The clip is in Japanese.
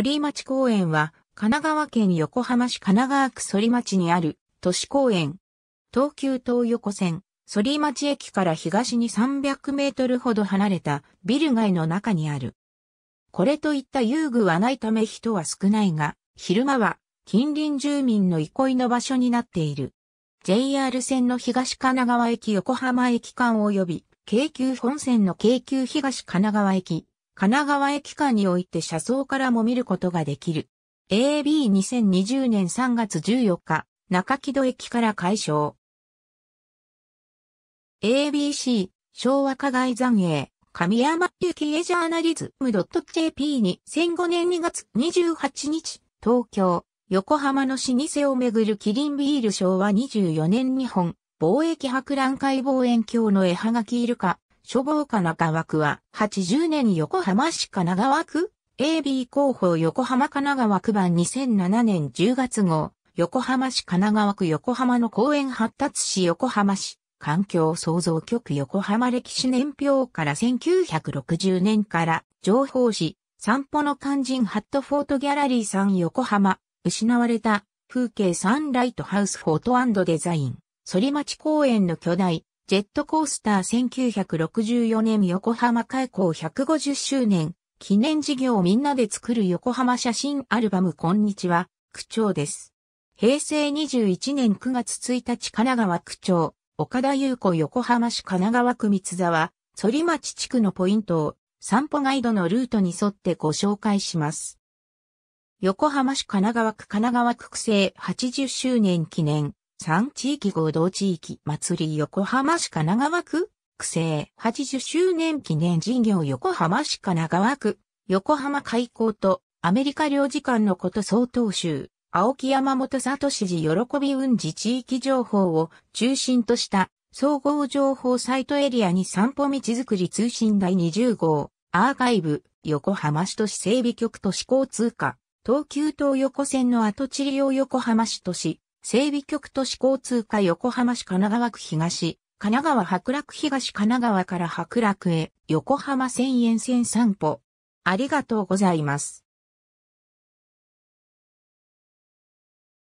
反町公園は、神奈川県横浜市神奈川区反町にある都市公園。東急東横線、反町駅から東に300メートルほど離れたビル街の中にある。これといった遊具はないため人は少ないが、昼間は近隣住民の憩いの場所になっている。JR 線の東神奈川駅横浜駅間及び、京急本線の京急東神奈川駅、神奈川駅間において車窓からも見ることができる。AB2020 年3月14日、中木戸駅から解消。ABC、昭和課外残営、神山由紀エジャーナリズム .jp に2005年2月28日、東京、横浜の老舗をめぐるキリンビール昭和24年日本、貿易博覧会望遠鏡の絵はがきイルカ、消神奈中枠は、80年横浜市神奈川区 AB 広報横浜神奈川区版2007年10月号、横浜市神奈川区横浜の公園発達市横浜市、環境創造局横浜歴史年表から1960年から情報誌、散歩の肝心ハットフォートギャラリーさん横浜、失われた風景サンライトハウスフォートデザイン、反町公園の巨大ジェットコースター1964年横浜開港150周年記念事業みんなで作る横浜写真アルバムこんにちは、区長です。平成21年9月1日神奈川区長、岡田優子横浜市神奈川区三沢、反町地区のポイントを散歩ガイドのルートに沿ってご紹介します。横浜市神奈川区神奈川区区政80周年記念3地域合同地域祭り横浜市神奈川区区政80周年記念事業横浜市神奈川区横浜開港とアメリカ領事館のこと総統州青木山本里市喜び運事地域情報を中心とした総合情報サイトエリアに散歩道づくり通信第20号アーカイブ横浜市都市整備局都市交通課東急東横線の跡地利用横浜市都市整備局都市交通課横浜市神奈川区東、神奈川白楽東神奈川から白楽へ、横浜千円線散歩。ありがとうございます。